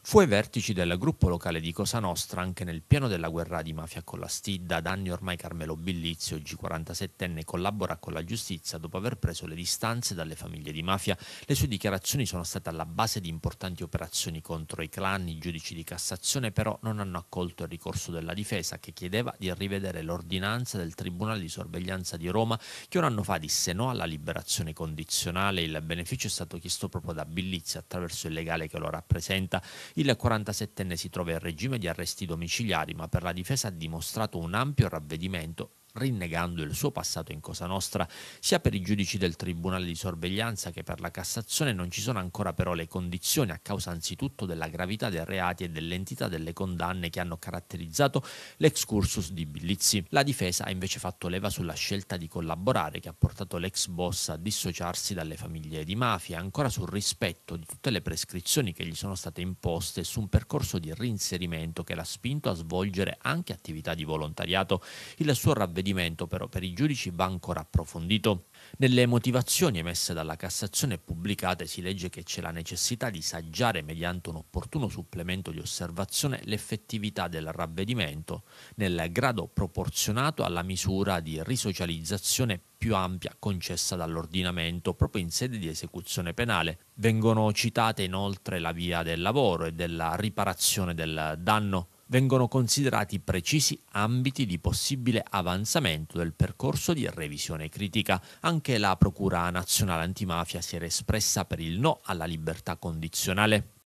Fu ai vertici del gruppo locale di Cosa Nostra anche nel pieno della guerra di mafia con la Stidda, da anni ormai Carmelo Billizio, oggi 47enne, collabora con la giustizia dopo aver preso le distanze dalle famiglie di mafia. Le sue dichiarazioni sono state alla base di importanti operazioni contro i clan, i giudici di Cassazione però non hanno accolto il ricorso della difesa che chiedeva di rivedere l'ordinanza del Tribunale di Sorveglianza di Roma che un anno fa disse no alla liberazione condizionale. Il beneficio è stato chiesto proprio da Billizio attraverso il legale che lo rappresenta. Il 47enne si trova in regime di arresti domiciliari, ma per la difesa ha dimostrato un ampio ravvedimento rinnegando il suo passato in Cosa Nostra, sia per i giudici del Tribunale di Sorveglianza che per la Cassazione non ci sono ancora però le condizioni a causa anzitutto della gravità dei reati e dell'entità delle condanne che hanno caratterizzato l'ex cursus di Billizzi. La difesa ha invece fatto leva sulla scelta di collaborare che ha portato l'ex boss a dissociarsi dalle famiglie di mafia, ancora sul rispetto di tutte le prescrizioni che gli sono state imposte e su un percorso di reinserimento che l'ha spinto a svolgere anche attività di volontariato. Il suo ravvedimento procedimento però per i giudici va ancora approfondito. Nelle motivazioni emesse dalla Cassazione e pubblicate si legge che c'è la necessità di saggiare mediante un opportuno supplemento di osservazione l'effettività del ravvedimento nel grado proporzionato alla misura di risocializzazione più ampia concessa dall'ordinamento proprio in sede di esecuzione penale. Vengono citate inoltre la via del lavoro e della riparazione del danno vengono considerati precisi ambiti di possibile avanzamento del percorso di revisione critica. Anche la Procura nazionale antimafia si era espressa per il no alla libertà condizionale